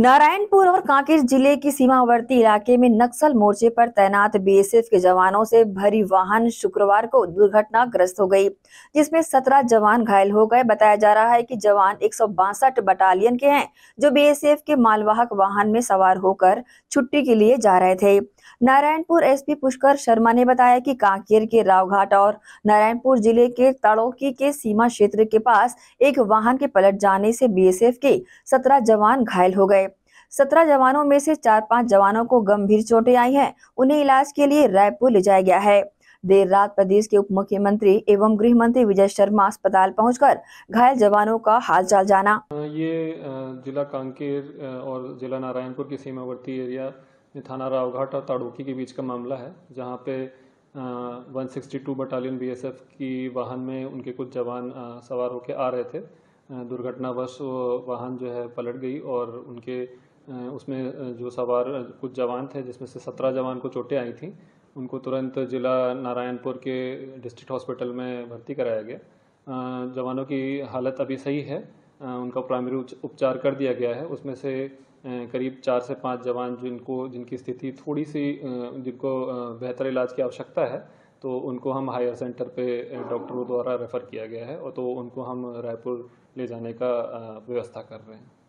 नारायणपुर और कांकेर जिले की सीमावर्ती इलाके में नक्सल मोर्चे पर तैनात बीएसएफ के जवानों से भरी वाहन शुक्रवार को दुर्घटनाग्रस्त हो गई जिसमें 17 जवान घायल हो गए बताया जा रहा है कि जवान एक बटालियन के हैं जो बीएसएफ के मालवाहक वाहन में सवार होकर छुट्टी के लिए जा रहे थे नारायणपुर एसपी पुष्कर शर्मा ने बताया कि कांकेर के रावघाट और नारायणपुर जिले के तड़ोकी के सीमा क्षेत्र के पास एक वाहन के पलट जाने से बीएसएफ के सत्रह जवान घायल हो गए सत्रह जवानों में से चार पांच जवानों को गंभीर चोटें आई हैं उन्हें इलाज के लिए रायपुर ले जाया गया है देर रात प्रदेश के उप मुख्यमंत्री एवं गृह मंत्री विजय शर्मा अस्पताल पहुंचकर घायल जवानों का हालचाल जाना ये जिला कांकेर और जिला नारायणपुर की सीमावर्ती एरिया ये थाना रावघाट और ताड़ोकी के बीच का मामला है जहाँ पे one sixty two battalion B की वाहन में उनके कुछ जवान सवार होकर आ रहे थे दुर्घटनावश वाहन जो है पलट गई और उनके उसमें जो सवार कुछ जवान थे जिसमें से सत्रह जवान को चोटें आई थी उनको तुरंत जिला नारायणपुर के डिस्ट्रिक्ट हॉस्पिटल में भर्ती कराया गया जवानों की हालत अभी सही है उनका प्राइमरी उपचार कर दिया गया है उसमें से करीब चार से पाँच जवान जिनको जिनकी स्थिति थोड़ी सी जिनको बेहतर इलाज की आवश्यकता है तो उनको हम हायर सेंटर पे डॉक्टरों द्वारा रेफ़र किया गया है और तो उनको हम रायपुर ले जाने का व्यवस्था कर रहे हैं